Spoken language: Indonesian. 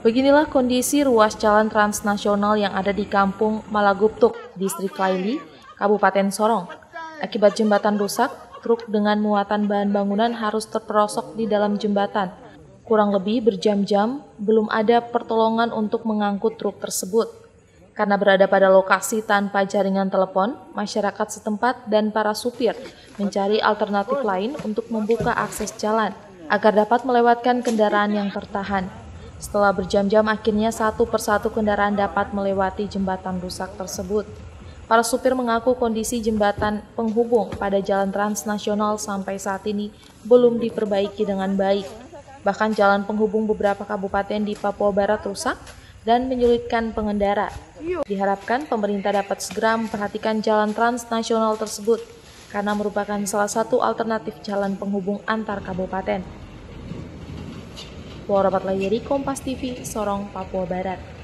Beginilah kondisi ruas jalan transnasional yang ada di Kampung Malaguptuk, Distrik Laili, Kabupaten Sorong. Akibat jembatan rusak, truk dengan muatan bahan bangunan harus terperosok di dalam jembatan. Kurang lebih berjam-jam, belum ada pertolongan untuk mengangkut truk tersebut. Karena berada pada lokasi tanpa jaringan telepon, masyarakat setempat dan para supir mencari alternatif lain untuk membuka akses jalan agar dapat melewatkan kendaraan yang tertahan. Setelah berjam-jam akhirnya satu persatu kendaraan dapat melewati jembatan rusak tersebut. Para supir mengaku kondisi jembatan penghubung pada jalan transnasional sampai saat ini belum diperbaiki dengan baik. Bahkan jalan penghubung beberapa kabupaten di Papua Barat rusak dan menyulitkan pengendara. Diharapkan pemerintah dapat segera memperhatikan jalan transnasional tersebut karena merupakan salah satu alternatif jalan penghubung antar kabupaten. Warabat Layeri, Kompas TV, Sorong, Papua Barat.